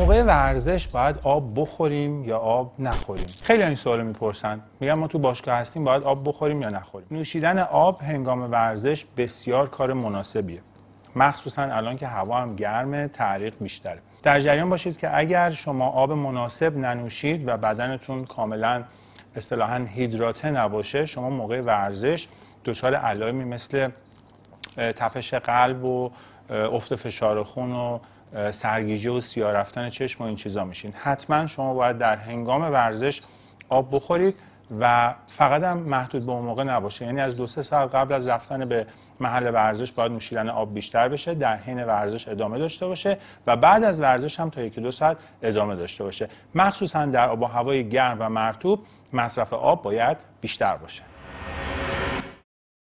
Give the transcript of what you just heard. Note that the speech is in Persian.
موقع ورزش باید آب بخوریم یا آب نخوریم خیلی این سوال میپرسن میگن ما تو باشگاه هستیم باید آب بخوریم یا نخوریم نوشیدن آب هنگام ورزش بسیار کار مناسبیه مخصوصا الان که هوا هم گرمه تعریق بیشتره در جریان باشید که اگر شما آب مناسب ننوشید و بدنتون کاملا اصطلاحا هیدراته نباشه شما موقع ورزش دچار علائمی مثل تپش قلب و افت فشار خون و سرگیجه و سیاه رفتن چشم و این چیزا میشین حتما شما باید در هنگام ورزش آب بخورید و فقط هم محدود به اون موقع نباشه یعنی از دو سه ساعت قبل از رفتن به محل ورزش باید نوشیدن آب بیشتر بشه در حین ورزش ادامه داشته باشه و بعد از ورزش هم تا یکی دو ساعت ادامه داشته باشه مخصوصا در آب و هوای گرم و مرتوب مصرف آب باید بیشتر باشه